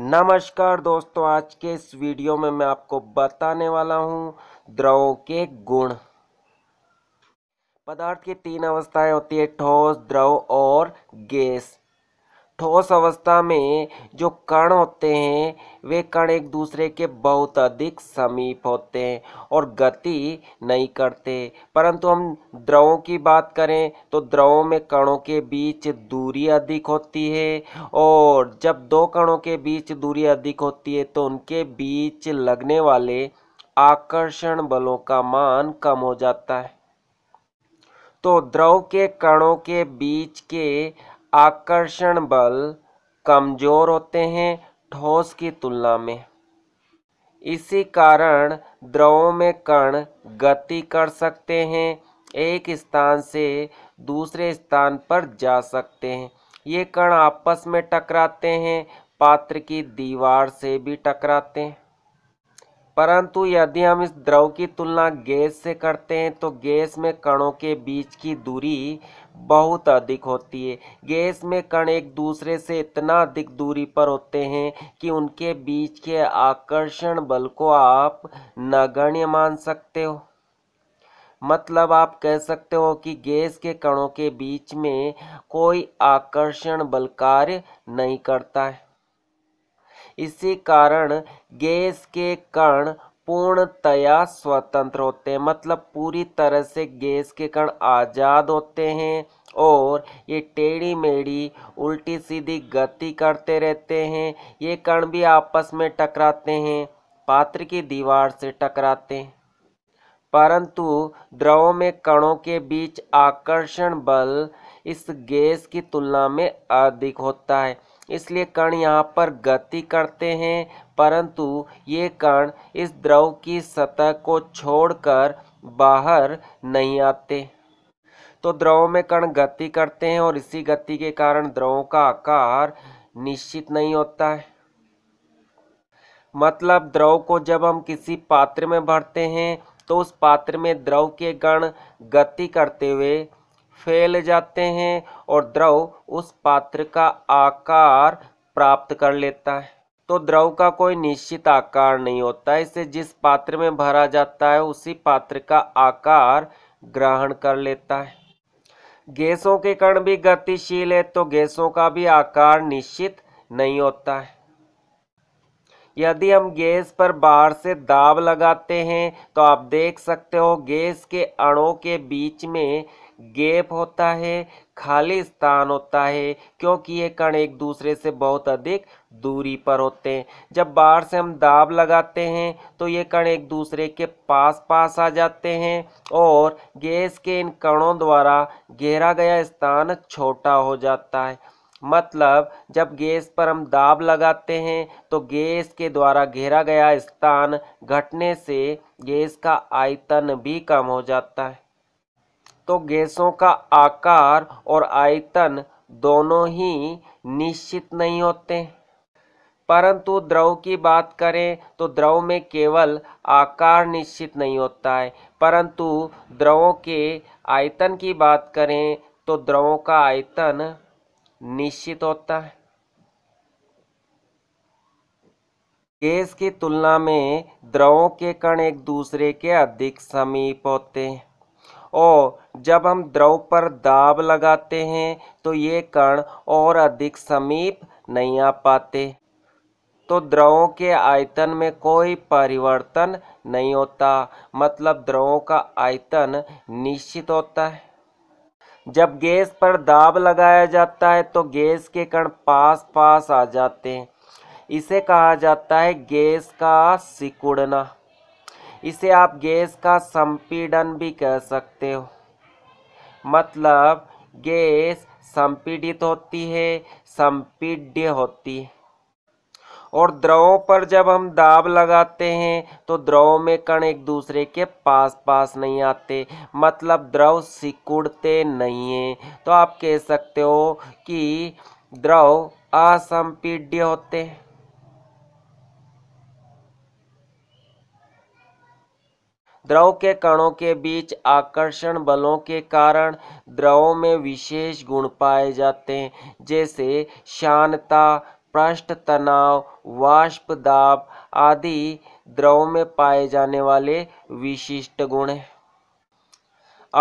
नमस्कार दोस्तों आज के इस वीडियो में मैं आपको बताने वाला हूं द्रवों के गुण पदार्थ की तीन अवस्थाएं होती है ठोस द्रव और गैस ठोस अवस्था में जो कण होते हैं वे कण एक दूसरे के बहुत अधिक समीप होते हैं और गति नहीं करते परंतु हम द्रवों की बात करें तो द्रवों में कणों के बीच दूरी अधिक होती है और जब दो कणों के बीच दूरी अधिक होती है तो उनके बीच लगने वाले आकर्षण बलों का मान कम हो जाता है तो द्रव के कणों के बीच के आकर्षण बल कमज़ोर होते हैं ठोस की तुलना में इसी कारण द्रवों में कण गति कर सकते हैं एक स्थान से दूसरे स्थान पर जा सकते हैं ये कण आपस में टकराते हैं पात्र की दीवार से भी टकराते हैं परंतु यदि हम इस द्रव की तुलना गैस से करते हैं तो गैस में कणों के बीच की दूरी बहुत अधिक होती है गैस में कण एक दूसरे से इतना अधिक दूरी पर होते हैं कि उनके बीच के आकर्षण बल को आप नगण्य मान सकते हो मतलब आप कह सकते हो कि गैस के कणों के बीच में कोई आकर्षण बल कार्य नहीं करता है इसी कारण गैस के कण पूर्णतया स्वतंत्र होते हैं मतलब पूरी तरह से गैस के कण आज़ाद होते हैं और ये टेढ़ी मेढ़ी उल्टी सीधी गति करते रहते हैं ये कण भी आपस में टकराते हैं पात्र की दीवार से टकराते हैं परंतु द्रवों में कणों के बीच आकर्षण बल इस गैस की तुलना में अधिक होता है इसलिए कण यहाँ पर गति करते हैं परंतु ये कण इस द्रव की सतह को छोड़कर बाहर नहीं आते तो द्रव में कण गति करते हैं और इसी गति के कारण द्रवों का आकार निश्चित नहीं होता है मतलब द्रव को जब हम किसी पात्र में भरते हैं तो उस पात्र में द्रव के कण गति करते हुए फैल जाते हैं और द्रव उस पात्र का आकार प्राप्त कर लेता है तो द्रव का कोई निश्चित आकार नहीं होता है इसे जिस पात्र में भरा जाता है उसी पात्र का आकार ग्रहण कर लेता है गैसों के कण भी गतिशील है तो गैसों का भी आकार निश्चित नहीं होता है यदि हम गैस पर बाहर से दाब लगाते हैं तो आप देख सकते हो गैस के अणों के बीच में गैप होता है खाली स्थान होता है क्योंकि ये कण एक दूसरे से बहुत अधिक दूरी पर होते हैं जब बाहर से हम दाब लगाते हैं तो ये कण एक दूसरे के पास पास आ जाते हैं और गैस के इन कणों द्वारा घेरा गया स्थान छोटा हो जाता है मतलब जब गैस पर हम दाब लगाते हैं तो गैस के द्वारा घेरा गया स्थान घटने से गैस का आयतन भी कम हो जाता है तो गैसों का आकार और आयतन दोनों ही निश्चित नहीं होते परंतु द्रव की बात करें तो द्रव में केवल आकार निश्चित नहीं होता है परंतु द्रवों के आयतन की बात करें तो द्रवों का आयतन निश्चित होता है गैस की तुलना में द्रवों के कण एक दूसरे के अधिक समीप होते हैं और जब हम द्रव पर दाब लगाते हैं तो ये कण और अधिक समीप नहीं आ पाते तो द्रवों के आयतन में कोई परिवर्तन नहीं होता मतलब द्रवों का आयतन निश्चित होता है जब गैस पर दाब लगाया जाता है तो गैस के कण पास पास आ जाते हैं इसे कहा जाता है गैस का सिकुड़ना इसे आप गैस का संपीड़न भी कह सकते हो मतलब गैस संपीडित होती है संपीड्य होती है और द्रवों पर जब हम दाब लगाते हैं तो द्रवों में कण एक दूसरे के पास पास नहीं आते मतलब द्रव सिकुड़ते नहीं हैं तो आप कह सकते हो कि द्रव असंपीड्य होते हैं द्रव के कणों के बीच आकर्षण बलों के कारण द्रव में विशेष गुण पाए जाते हैं जैसे शांतता पृष्ठ तनाव वाष्प दाब आदि द्रव में पाए जाने वाले विशिष्ट गुण हैं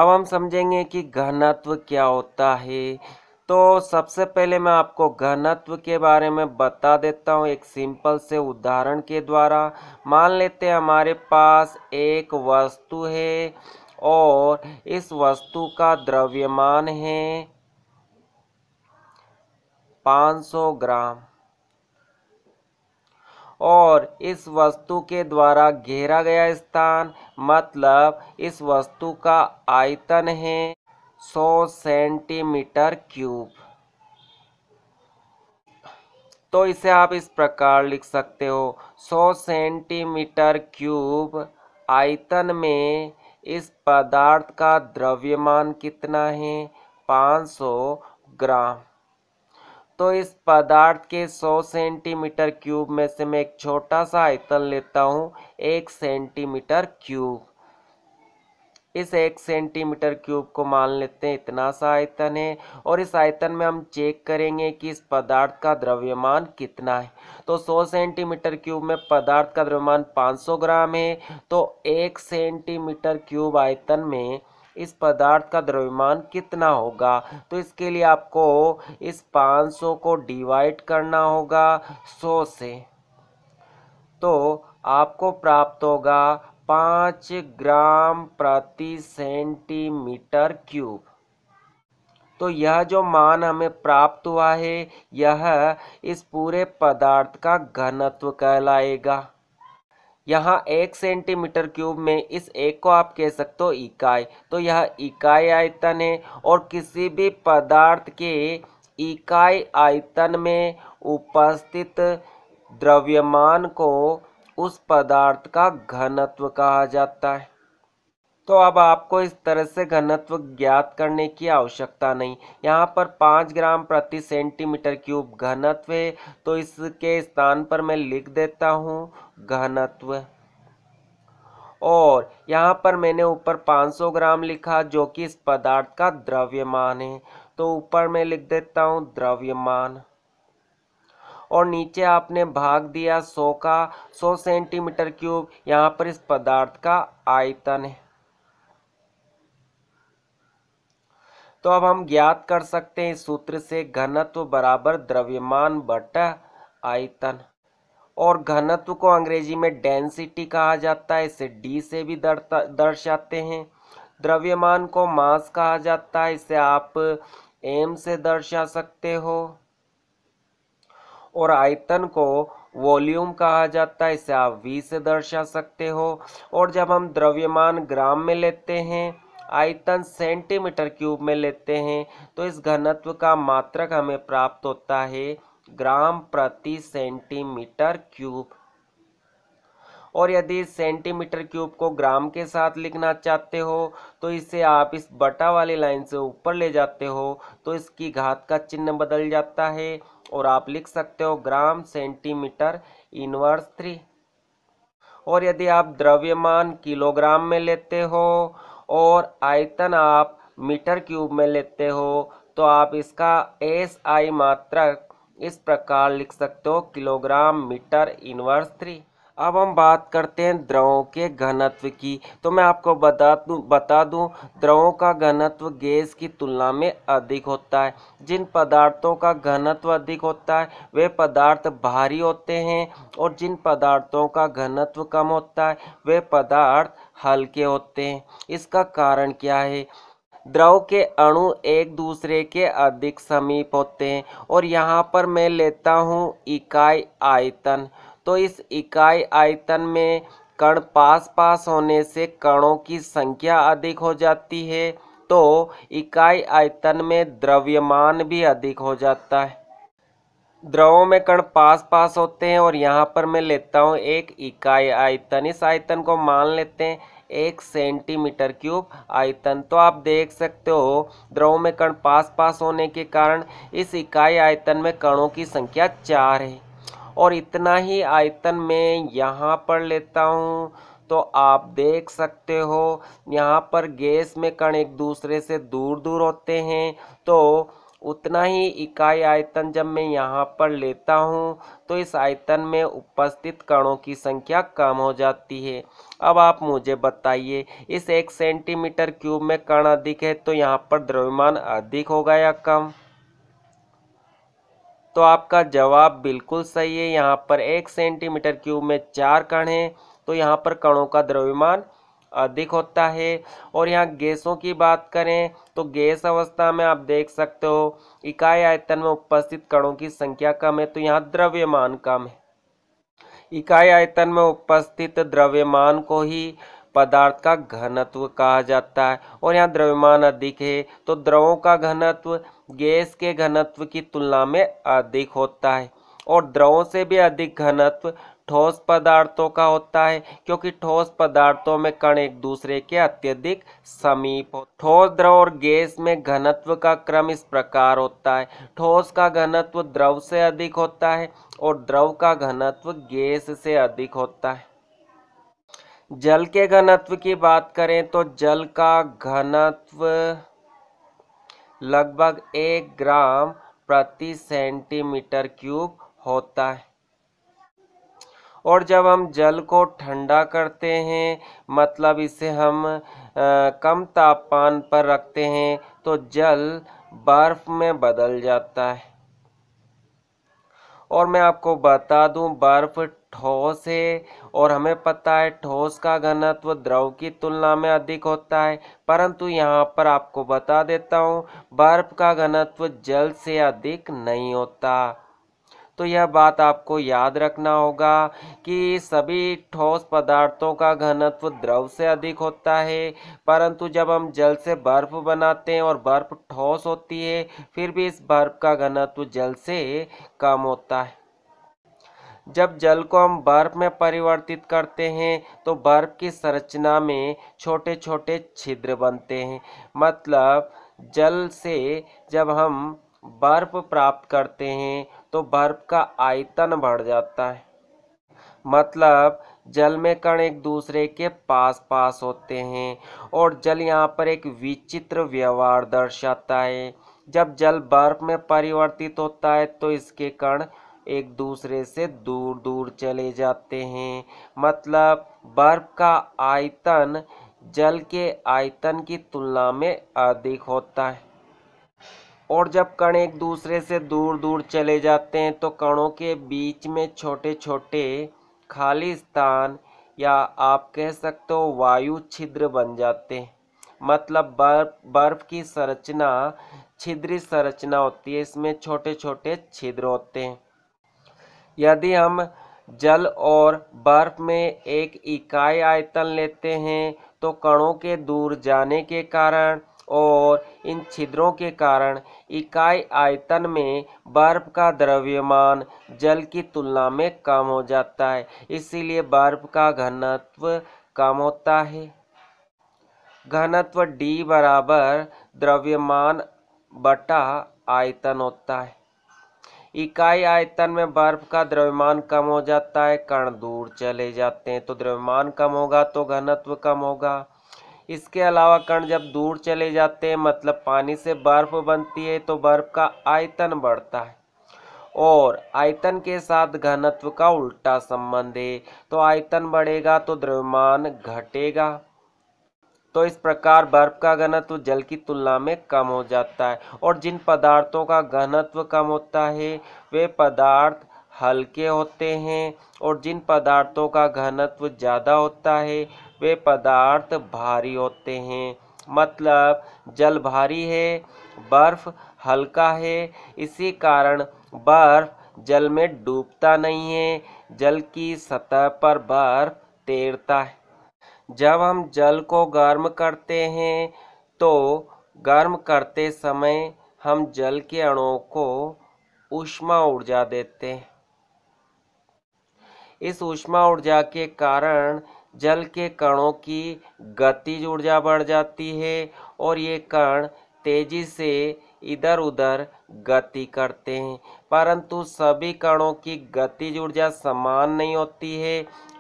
अब हम समझेंगे कि घनत्व क्या होता है तो सबसे पहले मैं आपको घनत्व के बारे में बता देता हूँ एक सिंपल से उदाहरण के द्वारा मान लेते हैं हमारे पास एक वस्तु है और इस वस्तु का द्रव्यमान है 500 ग्राम और इस वस्तु के द्वारा घेरा गया स्थान मतलब इस वस्तु का आयतन है सौ सेंटीमीटर क्यूब तो इसे आप इस प्रकार लिख सकते हो 100 सेंटीमीटर क्यूब आयतन में इस पदार्थ का द्रव्यमान कितना है 500 ग्राम तो इस पदार्थ के 100 सेंटीमीटर क्यूब में से मैं एक छोटा सा आयतन लेता हूँ एक सेंटीमीटर क्यूब इस एक सेंटीमीटर क्यूब को मान लेते हैं इतना सा आयतन है और इस आयतन में हम चेक करेंगे कि इस पदार्थ का द्रव्यमान कितना है तो 100 सेंटीमीटर क्यूब में पदार्थ का द्रव्यमान 500 ग्राम है तो एक सेंटीमीटर क्यूब आयतन में इस पदार्थ का द्रव्यमान कितना होगा तो इसके लिए आपको इस 500 को डिवाइड करना होगा 100 से तो आपको प्राप्त होगा पाँच ग्राम प्रति सेंटीमीटर क्यूब तो यह जो मान हमें प्राप्त हुआ है यह इस पूरे पदार्थ का घनत्व कहलाएगा यहाँ एक सेंटीमीटर क्यूब में इस एक को आप कह सकते हो इकाई तो यह इकाई आयतन है और किसी भी पदार्थ के इकाई आयतन में उपस्थित द्रव्यमान को उस पदार्थ का घनत्व कहा जाता है तो अब आपको इस तरह से घनत्व ज्ञात करने की आवश्यकता नहीं यहाँ पर पाँच ग्राम प्रति सेंटीमीटर क्यूब घनत्व है तो इसके स्थान पर मैं लिख देता हूँ घनत्व और यहाँ पर मैंने ऊपर 500 ग्राम लिखा जो कि इस पदार्थ का द्रव्यमान है तो ऊपर मैं लिख देता हूँ द्रव्यमान और नीचे आपने भाग दिया सौ का सौ सेंटीमीटर क्यूब यहाँ पर इस पदार्थ का आयतन है तो अब हम ज्ञात कर सकते हैं इस सूत्र से घनत्व बराबर द्रव्यमान बट आयतन और घनत्व को अंग्रेजी में डेंसिटी कहा जाता है इसे डी से भी दर्शाते हैं द्रव्यमान को मास कहा जाता है इसे आप एम से दर्शा सकते हो और आयतन को वॉल्यूम कहा जाता है इसे आप वी से दर्शा सकते हो और जब हम द्रव्यमान ग्राम में लेते हैं आयतन सेंटीमीटर क्यूब में लेते हैं तो इस घनत्व का मात्रक हमें प्राप्त होता है ग्राम प्रति सेंटीमीटर क्यूब और यदि सेंटीमीटर क्यूब को ग्राम के साथ लिखना चाहते हो तो इसे आप इस बटा वाली लाइन से ऊपर ले जाते हो तो इसकी घात का चिन्ह बदल जाता है और आप लिख सकते हो ग्राम सेंटीमीटर इनवर्स थ्री और यदि आप द्रव्यमान किलोग्राम में लेते हो और आयतन आप मीटर क्यूब में लेते हो तो आप इसका एस आई मात्रक इस प्रकार लिख सकते हो किलोग्राम मीटर इनवर्स थ्री अब हम बात करते हैं द्रवों के घनत्व की तो मैं आपको बता दूँ बता दूँ द्रवों का घनत्व गैस की तुलना में अधिक होता है जिन पदार्थों का घनत्व अधिक होता है वे पदार्थ भारी होते हैं और जिन पदार्थों का घनत्व कम होता है वे पदार्थ हल्के होते हैं इसका कारण क्या है द्रव के अणु एक दूसरे के अधिक समीप होते हैं और यहाँ पर मैं लेता हूँ इकाई आयतन तो इस इकाई आयतन में कण पास पास होने से कणों की संख्या अधिक हो जाती है तो इकाई आयतन में द्रव्यमान भी अधिक हो जाता है द्रवों में कण पास पास होते हैं और यहाँ पर मैं लेता हूँ एक इकाई आयतन इस आयतन को मान लेते हैं एक सेंटीमीटर क्यूब आयतन तो आप देख सकते हो द्रवों में कण पास पास होने के कारण इस इकाई आयतन में कणों की संख्या चार है और इतना ही आयतन में यहाँ पर लेता हूँ तो आप देख सकते हो यहाँ पर गैस में कण एक दूसरे से दूर दूर होते हैं तो उतना ही इकाई आयतन जब मैं यहाँ पर लेता हूँ तो इस आयतन में उपस्थित कणों की संख्या कम हो जाती है अब आप मुझे बताइए इस एक सेंटीमीटर क्यूब में कण अधिक है तो यहाँ पर द्रव्यमान अधिक होगा या कम तो आपका जवाब बिल्कुल सही है यहाँ पर एक सेंटीमीटर क्यूब में चार कण हैं तो यहाँ पर कणों का द्रव्यमान अधिक होता है और यहाँ गैसों की बात करें तो गैस अवस्था में आप देख सकते हो इकाई आयतन में उपस्थित कणों की संख्या कम है तो यहाँ द्रव्यमान कम है इकाई आयतन में उपस्थित द्रव्यमान को ही पदार्थ का घनत्व कहा जाता है और यहाँ द्रव्यमान अधिक है तो द्रवों का घनत्व गैस के घनत्व की तुलना में अधिक होता है और द्रवों से भी अधिक घनत्व ठोस पदार्थों का होता है क्योंकि ठोस पदार्थों में कण एक दूसरे के अत्यधिक समीप हो ठोस द्रव और गैस में घनत्व का क्रम इस प्रकार होता है ठोस का घनत्व द्रव से अधिक होता है और द्रव का घनत्व गैस से अधिक होता है जल के घनत्व की बात करें तो जल का घनत्व लगभग एक ग्राम प्रति सेंटीमीटर क्यूब होता है और जब हम जल को ठंडा करते हैं मतलब इसे हम आ, कम तापमान पर रखते हैं तो जल बर्फ में बदल जाता है और मैं आपको बता दूं बर्फ ठोस है और हमें पता है ठोस का घनत्व द्रव की तुलना में अधिक होता है परंतु यहाँ पर आपको बता देता हूँ बर्फ का घनत्व जल से अधिक नहीं होता तो यह बात आपको याद रखना होगा कि सभी ठोस पदार्थों का घनत्व द्रव से अधिक होता है परंतु जब हम जल से बर्फ बनाते हैं और बर्फ ठोस होती है फिर भी इस बर्फ का घनत्व जल से कम होता है जब जल को हम बर्फ में परिवर्तित करते हैं तो बर्फ की संरचना में छोटे छोटे छिद्र बनते हैं मतलब जल से जब हम बर्फ प्राप्त करते हैं तो बर्फ का आयतन बढ़ जाता है मतलब जल में कण एक दूसरे के पास पास होते हैं और जल यहाँ पर एक विचित्र व्यवहार दर्शाता है जब जल बर्फ में परिवर्तित होता है तो इसके कण एक दूसरे से दूर दूर चले जाते हैं मतलब बर्फ का आयतन जल के आयतन की तुलना में अधिक होता है और जब कण एक दूसरे से दूर दूर चले जाते हैं तो कणों के बीच में छोटे छोटे खाली स्थान या आप कह सकते हो वायु छिद्र बन जाते हैं मतलब बर्फ बर्फ की संरचना छिद्री संरचना होती है इसमें छोटे छोटे छिद्र होते हैं यदि हम जल और बर्फ में एक इकाई आयतन लेते हैं तो कणों के दूर जाने के कारण और इन छिद्रों के कारण इकाई आयतन में बर्फ का द्रव्यमान जल की तुलना में कम हो जाता है इसीलिए बर्फ का घनत्व कम होता है घनत्व d बराबर द्रव्यमान बटा आयतन होता है इकाई आयतन में बर्फ का द्रव्यमान कम हो जाता है कण दूर चले जाते हैं तो द्रव्यमान कम होगा तो घनत्व कम होगा इसके अलावा कण जब दूर चले जाते हैं मतलब पानी से बर्फ बनती है तो बर्फ का आयतन बढ़ता है और आयतन के साथ घनत्व का उल्टा संबंध है तो आयतन बढ़ेगा तो द्रव्यमान घटेगा तो इस प्रकार बर्फ का घनत्व जल की तुलना में कम हो जाता है और जिन पदार्थों का घनत्व कम होता है वे पदार्थ हल्के होते हैं और जिन पदार्थों का घनत्व ज़्यादा होता है वे पदार्थ भारी होते हैं मतलब जल भारी है बर्फ हल्का है इसी कारण बर्फ जल में डूबता नहीं है जल की सतह पर बर्फ तैरता है जब हम जल को गर्म करते हैं तो गर्म करते समय हम जल के अणुओं को ऊष्मा ऊर्जा देते हैं इस ऊष्मा ऊर्जा के कारण जल के कणों की गतिज ऊर्जा बढ़ जाती है और ये कण तेजी से इधर उधर गति करते हैं परंतु सभी कणों की गतिज ऊर्जा समान नहीं होती है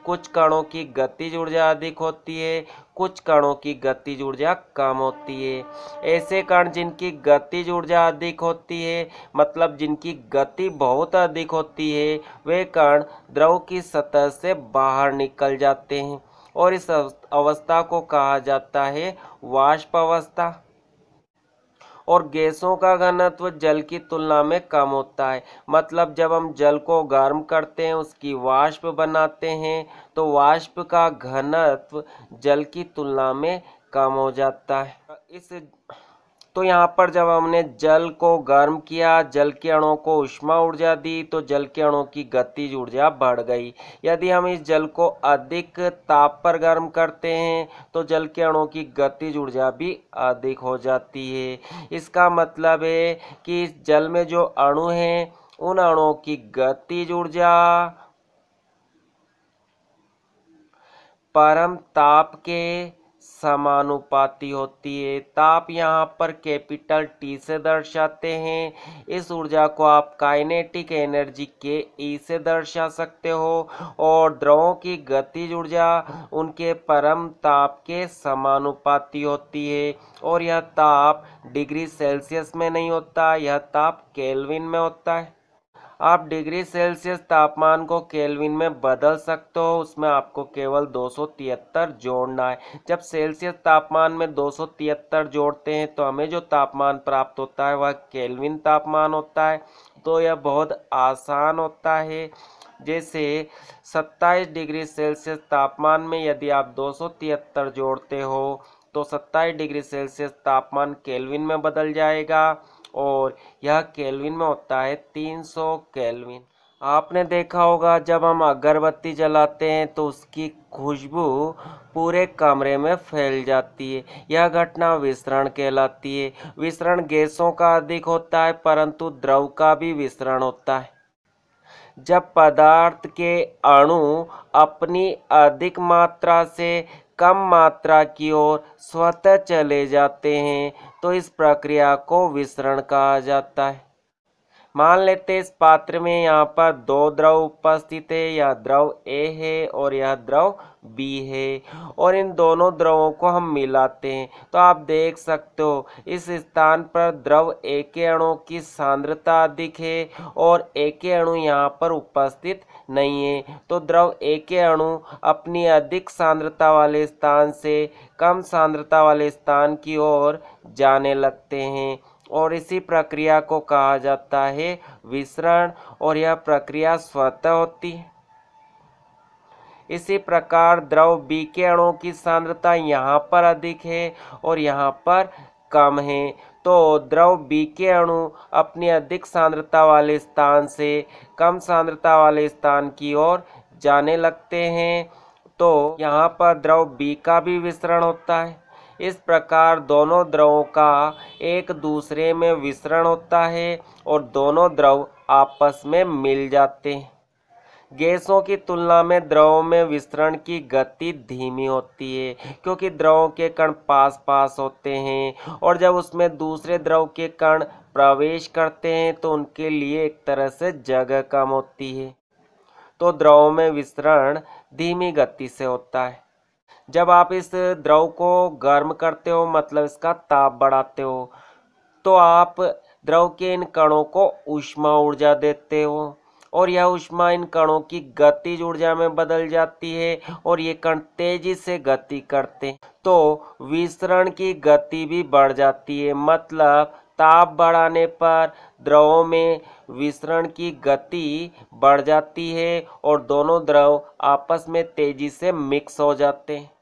कुछ कणों की गतिज ऊर्जा अधिक होती है कुछ कणों की गतिज ऊर्जा कम होती है ऐसे कण जिनकी गतिज ऊर्जा अधिक होती है मतलब जिनकी गति बहुत अधिक होती है वे कण द्रव की सतह से बाहर निकल जाते हैं और इस अवस्था को कहा जाता है वाष्प अवस्था और गैसों का घनत्व जल की तुलना में कम होता है मतलब जब हम जल को गर्म करते हैं उसकी वाष्प बनाते हैं तो वाष्प का घनत्व जल की तुलना में कम हो जाता है इस तो यहाँ पर जब हमने जल को गर्म किया जल के अणों को उष्मा ऊर्जा दी तो जल के अणों की गतिज ऊर्जा बढ़ गई यदि हम इस जल को अधिक ताप पर गर्म करते हैं तो जल के अणों की गतिज ऊर्जा भी अधिक हो जाती है इसका मतलब है कि इस जल में जो अणु हैं उन अणों की गतिज ऊर्जा परम ताप के समानुपाती होती है ताप यहाँ पर कैपिटल टी से दर्शाते हैं इस ऊर्जा को आप काइनेटिक एनर्जी के ई से दर्शा सकते हो और द्रवों की गतिज ऊर्जा उनके परम ताप के समानुपाती होती है और यह ताप डिग्री सेल्सियस में नहीं होता यह ताप केल्विन में होता है आप डिग्री सेल्सियस तापमान को केल्विन में बदल सकते हो उसमें आपको केवल दो जोड़ना है जब सेल्सियस तापमान में दो जोड़ते हैं तो हमें जो तापमान प्राप्त होता है वह केल्विन तापमान होता है तो यह बहुत आसान होता है जैसे 27 डिग्री सेल्सियस तापमान में यदि आप दो जोड़ते हो तो 27 डिग्री सेल्सियस तापमान केल्विन में बदल जाएगा और यह केल्विन में होता है 300 केल्विन आपने देखा होगा जब हम अगरबत्ती जलाते हैं तो उसकी खुशबू पूरे कमरे में फैल जाती है यह घटना विसरण कहलाती है विसरण गैसों का अधिक होता है परंतु द्रव का भी विसरण होता है जब पदार्थ के अणु अपनी अधिक मात्रा से कम मात्रा की ओर स्वतः चले जाते हैं तो इस प्रक्रिया को विसरण कहा जाता है मान लेते इस पात्र में यहाँ पर दो द्रव उपस्थित है यह द्रव ए है और यह द्रव बी है और इन दोनों द्रवों को हम मिलाते हैं तो आप देख सकते हो इस स्थान पर द्रव ए के अणु की सांद्रता अधिक है और ए के अणु यहाँ पर उपस्थित नहीं है तो द्रव ए के अणु अपनी अधिक सांद्रता वाले स्थान से कम सांद्रता वाले स्थान की ओर जाने लगते हैं और इसी प्रक्रिया को कहा जाता है विसरण और यह प्रक्रिया स्वतः होती है इसी प्रकार द्रव बी के अणु की सांद्रता यहाँ पर अधिक है और यहाँ पर कम है तो द्रव बी के अणु अपनी अधिक सांद्रता वाले स्थान से कम सांद्रता वाले स्थान की ओर जाने लगते हैं तो यहाँ पर द्रव बी का भी विसरण होता है इस प्रकार दोनों द्रवों का एक दूसरे में विसरण होता है और दोनों द्रव आपस में मिल जाते हैं गैसों की तुलना में द्रवों में विस्तरण की गति धीमी होती है क्योंकि द्रवों के कण पास पास होते हैं और जब उसमें दूसरे द्रव के कण प्रवेश करते हैं तो उनके लिए एक तरह से जगह कम होती है तो द्रवों में विस्तरण धीमी गति से होता है जब आप इस द्रव को गर्म करते हो मतलब इसका ताप बढ़ाते हो तो आप द्रव के इन कणों को ऊष्मा ऊर्जा देते हो और यह ऊष्मा इन कणों की गतिज ऊर्जा में बदल जाती है और ये कण तेजी से गति करते तो विसरण की गति भी बढ़ जाती है मतलब ताप बढ़ाने पर द्रवों में विसरण की गति बढ़ जाती है और दोनों द्रव आपस में तेजी से मिक्स हो जाते हैं